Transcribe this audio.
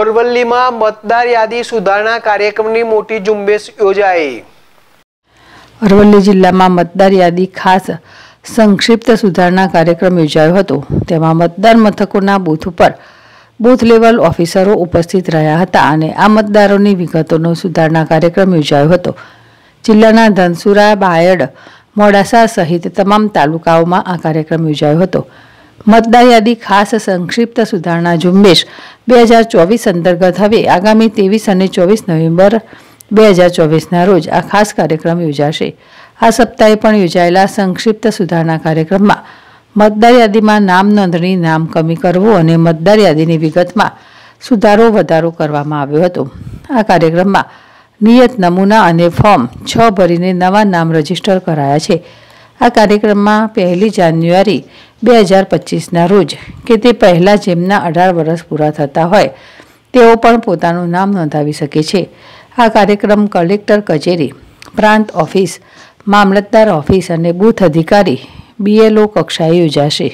અરવલ્લીમાં મતદાર યાદી સુધારણા કાર્યક્રમની મોટી ઝુંબેશ યોજાઈ અરવલ્લી જિલ્લામાં મતદાર યાદી ખાસ સંક્ષિપ્ત સુધારણા કાર્યક્રમ યોજાયો હતો તેમાં મતદાર મથકોના બૂથ ઉપર બૂથ લેવલ ઓફિસરો ઉપસ્થિત રહ્યા હતા અને આ મતદારોની વિગતોનો સુધારણા કાર્યક્રમ યોજાયો હતો જિલ્લાના ધનસુરા બાયડ મોડાસા સહિત તમામ તાલુકાઓમાં આ કાર્યક્રમ યોજાયો હતો મતદાર યાદી ખાસ સંક્ષિપ્ત સુધારણા ઝુંબેશ બે હજાર ચોવીસ અંતર્ગત હવે આગામી ત્રેવીસ અને ચોવીસ નવેમ્બર બે હજાર ચોવીસના રોજ આ ખાસ કાર્યક્રમ યોજાશે આ સપ્તાહે પણ યોજાયેલા સંક્ષિપ્ત સુધારણા કાર્યક્રમમાં મતદાર યાદીમાં નામ નોંધણી નામ કમી કરવું અને મતદાર યાદીની વિગતમાં સુધારો વધારો કરવામાં આવ્યો હતો આ કાર્યક્રમમાં નિયત નમૂના અને ફોર્મ છ ભરીને નવા નામ રજીસ્ટર કરાયા છે આ કાર્યક્રમમાં પહેલી જાન્યુઆરી બે હજાર પચીસના રોજ કે તે પહેલાં જેમના અઢાર વર્ષ પૂરા થતા હોય તેઓ પણ પોતાનું નામ નોંધાવી શકે છે આ કાર્યક્રમ કલેક્ટર કચેરી પ્રાંત ઓફિસ મામલતદાર ઓફિસ અને બૂથ અધિકારી બીએલઓ કક્ષાએ યોજાશે